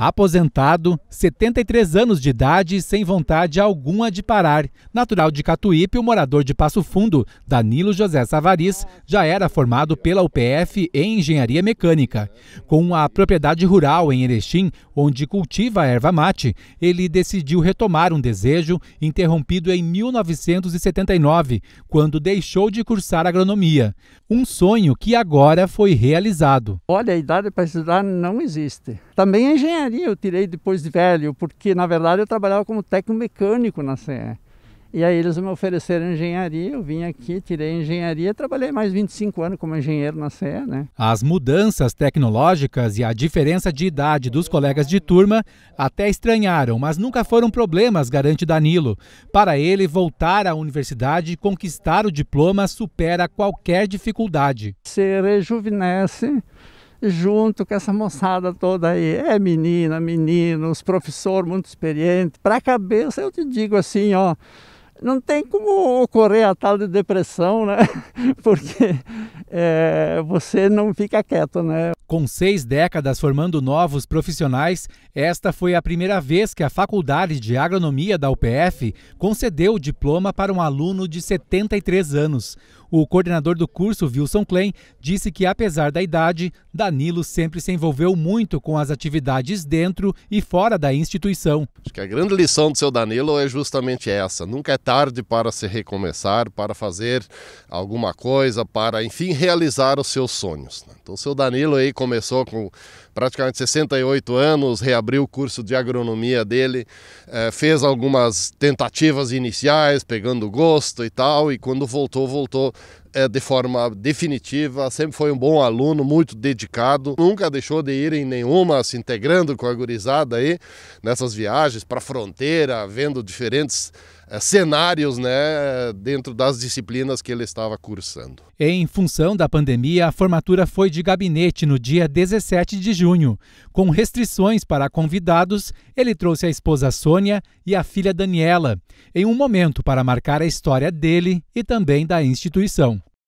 Aposentado, 73 anos de idade e sem vontade alguma de parar. Natural de Catuípe, o morador de Passo Fundo, Danilo José Savariz, já era formado pela UPF em engenharia mecânica. Com a propriedade rural em Erechim, onde cultiva a erva mate, ele decidiu retomar um desejo interrompido em 1979, quando deixou de cursar agronomia. Um sonho que agora foi realizado. Olha, a idade para estudar não existe. Também é engenharia engenharia eu tirei depois de velho, porque na verdade eu trabalhava como técnico mecânico na CE. E aí eles me ofereceram engenharia, eu vim aqui, tirei engenharia, trabalhei mais 25 anos como engenheiro na CE, né? As mudanças tecnológicas e a diferença de idade dos colegas de turma até estranharam, mas nunca foram problemas, garante Danilo. Para ele, voltar à universidade e conquistar o diploma supera qualquer dificuldade. Se rejuvenesce junto com essa moçada toda aí. É menina, meninos, professor muito experiente. Para a cabeça, eu te digo assim, ó, não tem como ocorrer a tal de depressão, né? Porque é, você não fica quieto, né? Com seis décadas formando novos profissionais, esta foi a primeira vez que a Faculdade de Agronomia da UPF concedeu o diploma para um aluno de 73 anos. O coordenador do curso, Wilson Klein, disse que, apesar da idade, Danilo sempre se envolveu muito com as atividades dentro e fora da instituição. Acho que a grande lição do seu Danilo é justamente essa: nunca é tarde para se recomeçar, para fazer alguma coisa, para, enfim, realizar os seus sonhos. Né? Então, o seu Danilo aí começou com praticamente 68 anos, reabriu o curso de agronomia dele, eh, fez algumas tentativas iniciais, pegando gosto e tal, e quando voltou, voltou eh, de forma definitiva, sempre foi um bom aluno, muito dedicado, nunca deixou de ir em nenhuma, se integrando com a gurizada aí nessas viagens para a fronteira, vendo diferentes eh, cenários né, dentro das disciplinas que ele estava cursando. Em função da pandemia, a formatura foi de gabinete no dia 17 de junho. Com restrições para convidados, ele trouxe a esposa Sônia e a filha Daniela, em um momento para marcar a história dele e também da instituição.